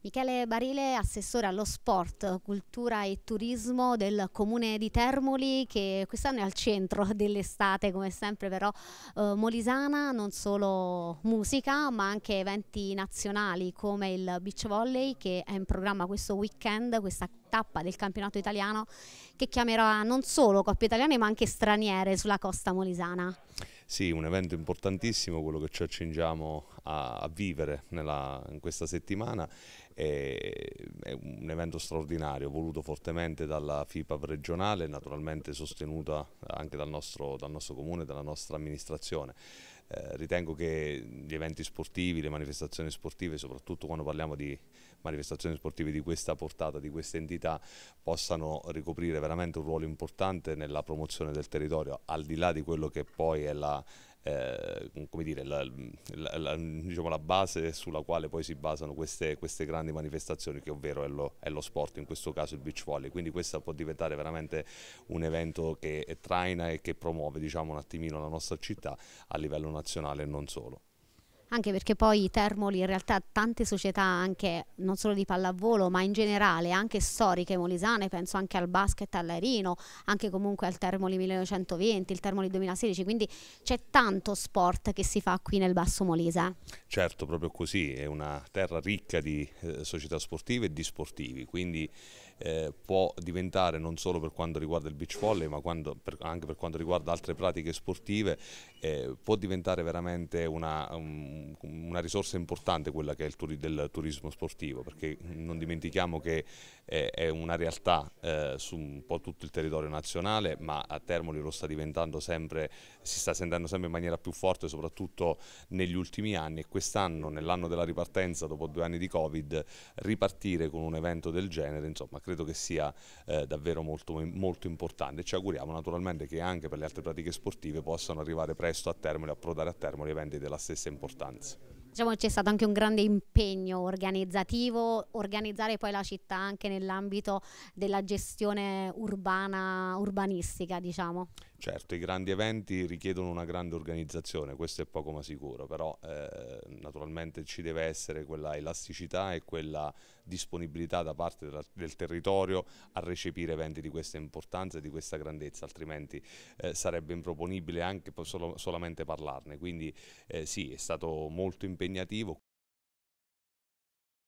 Michele Barile, assessore allo sport, cultura e turismo del comune di Termoli che quest'anno è al centro dell'estate come sempre però eh, molisana, non solo musica ma anche eventi nazionali come il beach volley che è in programma questo weekend, questa tappa del campionato italiano che chiamerà non solo coppie italiane ma anche straniere sulla costa molisana. Sì, un evento importantissimo quello che ci accingiamo a, a vivere nella, in questa settimana è un evento straordinario voluto fortemente dalla FIPA regionale naturalmente sostenuta anche dal nostro, dal nostro comune e dalla nostra amministrazione. Eh, ritengo che gli eventi sportivi, le manifestazioni sportive, soprattutto quando parliamo di manifestazioni sportive di questa portata, di questa entità, possano ricoprire veramente un ruolo importante nella promozione del territorio, al di là di quello che poi è la eh, come dire, la, la, la, diciamo, la, base sulla quale poi si basano queste, queste grandi manifestazioni, che ovvero è lo, è lo, sport, in questo caso il beach volley. Quindi questo può diventare veramente un evento che traina e che promuove diciamo, un attimino la nostra città a livello nazionale e non solo anche perché poi Termoli in realtà tante società anche non solo di pallavolo ma in generale anche storiche molisane, penso anche al basket all'Arino, anche comunque al Termoli 1920, il Termoli 2016, quindi c'è tanto sport che si fa qui nel Basso Molise. Certo, proprio così, è una terra ricca di eh, società sportive e di sportivi, quindi eh, può diventare non solo per quanto riguarda il beach volley ma quando, per, anche per quanto riguarda altre pratiche sportive, eh, può diventare veramente una... Um, una risorsa importante quella che è il turi, del turismo sportivo, perché non dimentichiamo che è, è una realtà eh, su un po' tutto il territorio nazionale, ma a Termoli lo sta diventando sempre, si sta sentendo sempre in maniera più forte, soprattutto negli ultimi anni e quest'anno, nell'anno della ripartenza, dopo due anni di Covid, ripartire con un evento del genere, insomma, credo che sia eh, davvero molto, molto importante. Ci auguriamo naturalmente che anche per le altre pratiche sportive possano arrivare presto a Termoli, approdare a Termoli eventi della stessa importanza importanza. Diciamo che c'è stato anche un grande impegno organizzativo, organizzare poi la città anche nell'ambito della gestione urbana, urbanistica, diciamo. Certo, i grandi eventi richiedono una grande organizzazione, questo è poco ma sicuro, però eh, naturalmente ci deve essere quella elasticità e quella disponibilità da parte della, del territorio a recepire eventi di questa importanza e di questa grandezza, altrimenti eh, sarebbe improponibile anche solo, solamente parlarne. Quindi eh, sì, è stato molto impegnativo,